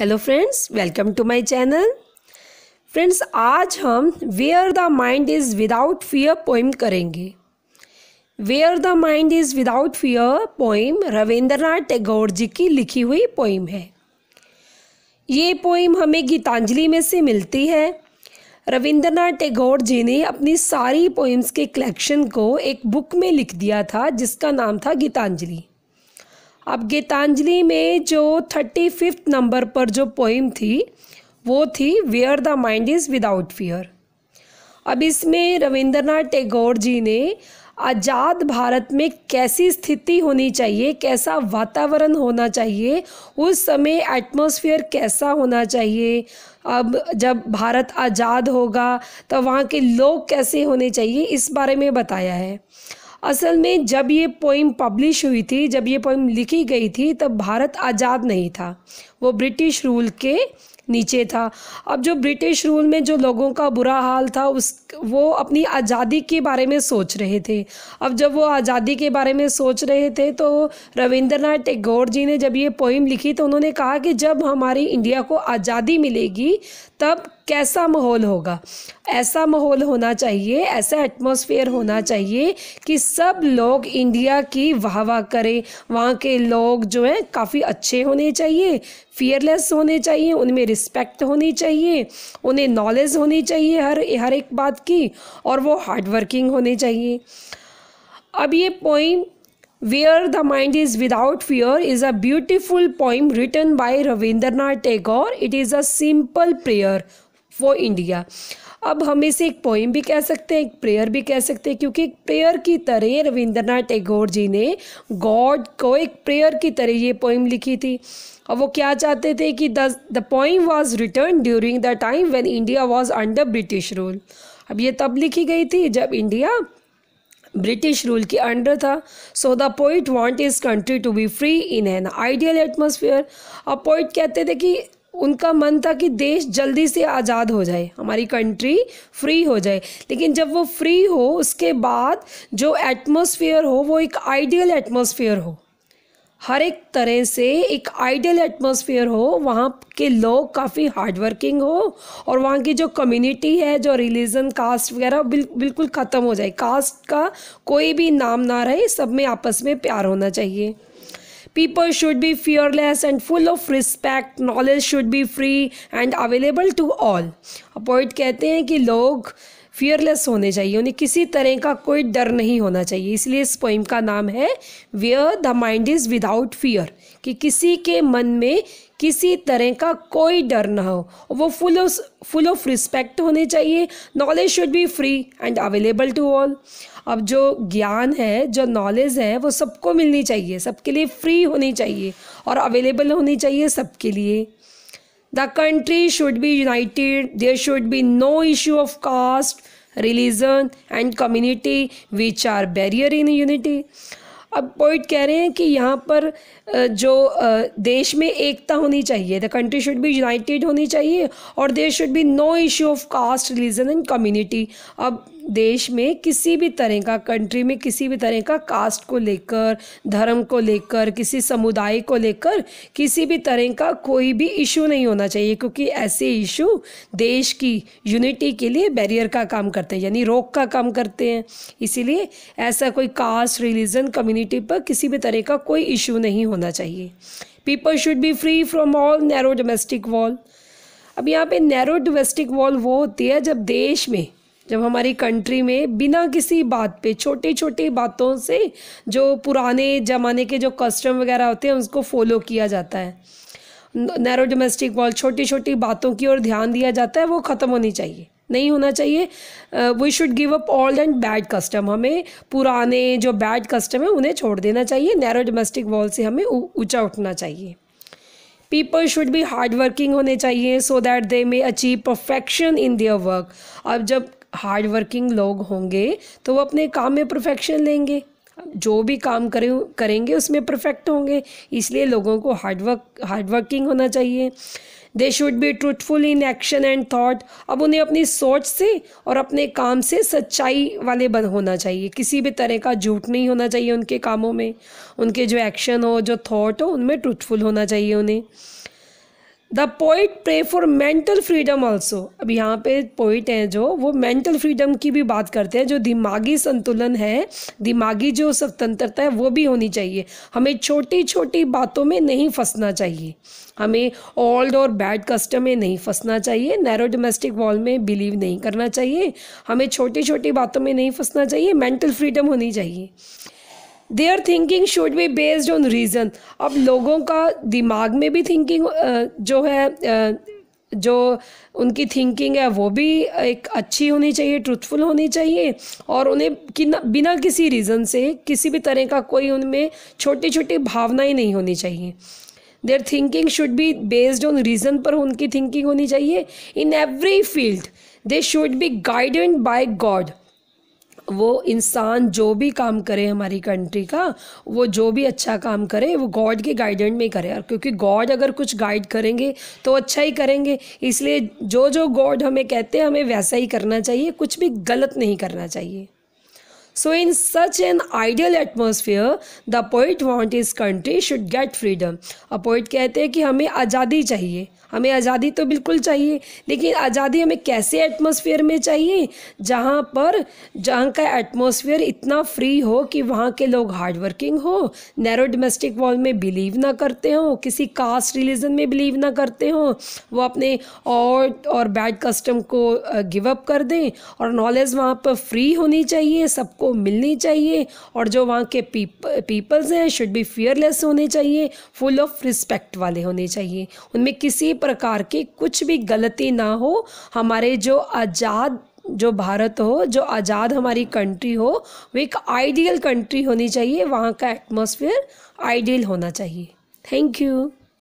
Hello friends welcome to my channel friends आज हम where the mind is without fear poem करेंगे where the mind is without fear poem Rabindranath Tagore ji की लिखी हुई poem है ये पोइम हमें गीतांजलि में से मिलती है रविंद्रनाथ टैगोर जी ने अपनी सारी पोइम्स के कलेक्शन को एक बुक में लिख दिया था जिसका नाम था गीतांजलि अब गीतांजलि में जो थर्टी फिफ्थ नंबर पर जो पोइम थी वो थी where the mind is without fear अब इसमें रविंद्रनाथ टैगोर जी ने आज़ाद भारत में कैसी स्थिति होनी चाहिए कैसा वातावरण होना चाहिए उस समय एटमॉस्फेयर कैसा होना चाहिए अब जब भारत आज़ाद होगा तो वहाँ के लोग कैसे होने चाहिए इस बारे में बताया है असल में जब ये पोइम पब्लिश हुई थी जब ये पोइम लिखी गई थी तब भारत आज़ाद नहीं था वो ब्रिटिश रूल के नीचे था अब जो ब्रिटिश रूल में जो लोगों का बुरा हाल था उस वो अपनी आज़ादी के बारे में सोच रहे थे अब जब वो आज़ादी के बारे में सोच रहे थे तो रविंद्रनाथ टैगोर जी ने जब ये पोइम लिखी तो उन्होंने कहा कि जब हमारी इंडिया को आज़ादी मिलेगी तब कैसा माहौल होगा ऐसा माहौल होना चाहिए ऐसा एटमोसफियर होना चाहिए कि सब लोग इंडिया की वाह वाह करें वहाँ के लोग जो हैं काफ़ी अच्छे होने चाहिए फियरलेस होने चाहिए उनमें रिस्पेक्ट होनी चाहिए उन्हें नॉलेज होनी चाहिए हर हर एक बात की और वो हार्डवर्किंग होने चाहिए अब ये poem where the mind is without fear is a beautiful poem written by Rabindranath Tagore it is a simple prayer for India अब हम इसे एक पोइम भी कह सकते हैं एक प्रेयर भी कह सकते हैं क्योंकि एक प्रेयर की तरह रविंद्रनाथ टैगोर जी ने गॉड को एक प्रेयर की तरह ये पोइम लिखी थी और वो क्या चाहते थे कि the the poem was written during the time when India was under British rule अब ये तब लिखी गई थी जब इंडिया ब्रिटिश रूल के अंडर था so the poet want his country to be free in an ideal atmosphere अब पोइट कहते थे कि उनका मन था कि देश जल्दी से आज़ाद हो जाए हमारी कंट्री फ्री हो जाए लेकिन जब वो फ्री हो उसके बाद जो एटमोसफियर हो वो एक आइडियल एटमोसफियर हो हर एक तरह से एक आइडियल एटमोसफियर हो वहाँ के लोग काफ़ी हार्डवर्किंग हो और वहाँ की जो कम्युनिटी है जो रिलीजन कास्ट वगैरह बिल, बिल्कुल ख़त्म हो जाए कास्ट का कोई भी नाम ना रहे सब में आपस में प्यार होना चाहिए People should be fearless and full of respect. Knowledge should be free and available to all. Poet कहते हैं कि लोग फियरलेस होने चाहिए उन्हें किसी तरह का कोई डर नहीं होना चाहिए इसलिए इस पोइम का नाम है where the mind is without fear कि किसी के मन में किसी तरह का कोई डर ना हो वो full of full of respect होने चाहिए knowledge should be free and available to all अब जो ज्ञान है जो नॉलेज है वो सबको मिलनी चाहिए सबके लिए फ्री होनी चाहिए और अवेलेबल होनी चाहिए सबके लिए the country should be united there should be no issue of caste religion and community which are barrier in unity अब पोइट कह रहे हैं कि यहाँ पर जो देश में एकता होनी चाहिए the country should be united होनी चाहिए और there should be no issue of caste religion and community अब देश में किसी भी तरह का कंट्री में किसी भी तरह का कास्ट को लेकर धर्म को लेकर किसी समुदाय को लेकर किसी भी तरह का कोई भी इशू नहीं होना चाहिए क्योंकि ऐसे इशू देश की यूनिटी के लिए बैरियर का काम करते हैं यानी रोक का काम करते हैं इसीलिए ऐसा कोई कास्ट रिलीजन कम्युनिटी पर किसी भी तरह का कोई इशू नहीं होना चाहिए people should be free from all narrow domestic wall अब यहाँ पे नैरो डोमेस्टिक वॉल वो होती है जब देश में जब हमारी कंट्री में बिना किसी बात पे छोटी छोटी बातों से जो पुराने ज़माने के जो कस्टम वगैरह होते हैं उसको फॉलो किया जाता है नैरो डोमेस्टिक वॉल छोटी छोटी बातों की ओर ध्यान दिया जाता है वो ख़त्म होनी चाहिए नहीं होना चाहिए we should give up all and bad custom हमें पुराने जो बैड कस्टम है उन्हें छोड़ देना चाहिए नैरो डोमेस्टिक वॉल से हमें ऊंचा उठना चाहिए people should be hard working होने चाहिए so that they may achieve perfection in their work अब जब हार्ड वर्किंग लोग होंगे तो वो अपने काम में परफेक्शन लेंगे जो भी काम करें करेंगे उसमें परफेक्ट होंगे इसलिए लोगों को हार्डवर्क हार्डवर्किंग होना चाहिए they should be truthful in action and thought अब उन्हें अपनी सोच से और अपने काम से सच्चाई वाले बन होना चाहिए किसी भी तरह का झूठ नहीं होना चाहिए उनके कामों में उनके जो एक्शन हो जो थाट हो उनमें ट्रूथफुल होना चाहिए उन्हें the poet pray for mental freedom also अब यहाँ पे पोइट हैं जो वो मेंटल फ्रीडम की भी बात करते हैं जो दिमागी संतुलन है दिमागी जो स्वतंत्रता है वो भी होनी चाहिए हमें छोटी छोटी बातों में नहीं फंसना चाहिए हमें ओल्ड और बैड कस्टम में नहीं फंसना चाहिए नैरो डोमेस्टिक वॉल में बिलीव नहीं करना चाहिए हमें छोटी छोटी बातों में नहीं फंसना चाहिए मेंटल फ्रीडम होनी चाहिए their thinking should be based on reason अब लोगों का दिमाग में भी थिंकिंग जो है जो उनकी थिंकिंग है वो भी एक अच्छी होनी चाहिए ट्रूथफुल होनी चाहिए और उन्हें कि बिना किसी रीज़न से किसी भी तरह का कोई उनमें छोटी छोटी भावनाएं नहीं होनी चाहिए their thinking should be based on reason पर उनकी थिंकिंग होनी चाहिए in every field they should be guided by God वो इंसान जो भी काम करे हमारी कंट्री का वो जो भी अच्छा काम करे वो गॉड के गाइडेंट में करे और क्योंकि गॉड अगर कुछ गाइड करेंगे तो अच्छा ही करेंगे इसलिए जो जो गॉड हमें कहते हैं हमें वैसा ही करना चाहिए कुछ भी गलत नहीं करना चाहिए So, in such an ideal atmosphere, the poet want his country should get freedom. A poet कहते हैं कि हमें आज़ादी चाहिए हमें आज़ादी तो बिल्कुल चाहिए लेकिन आज़ादी हमें कैसे एटमोसफियर में चाहिए जहाँ पर जहाँ का एटमोसफियर इतना फ्री हो कि वहाँ के लोग हार्डवर्किंग हो नैरो डोमेस्टिक वॉल में बिलीव ना करते हो किसी कास्ट रिलीजन में बिलीव ना करते हो वो अपने और और बैड कस्टम को गिव अप कर दें और नॉलेज वहाँ पर फ्री होनी चाहिए सबको मिलनी चाहिए और जो वहाँ के पीप, पीपल्स हैं शुड बी फियरलेस होने चाहिए फुल ऑफ रिस्पेक्ट वाले होने चाहिए उनमें किसी प्रकार की कुछ भी गलती ना हो हमारे जो आज़ाद जो भारत हो जो आज़ाद हमारी कंट्री हो वो एक आइडियल कंट्री होनी चाहिए वहाँ का एटमोसफियर आइडियल होना चाहिए थैंक यू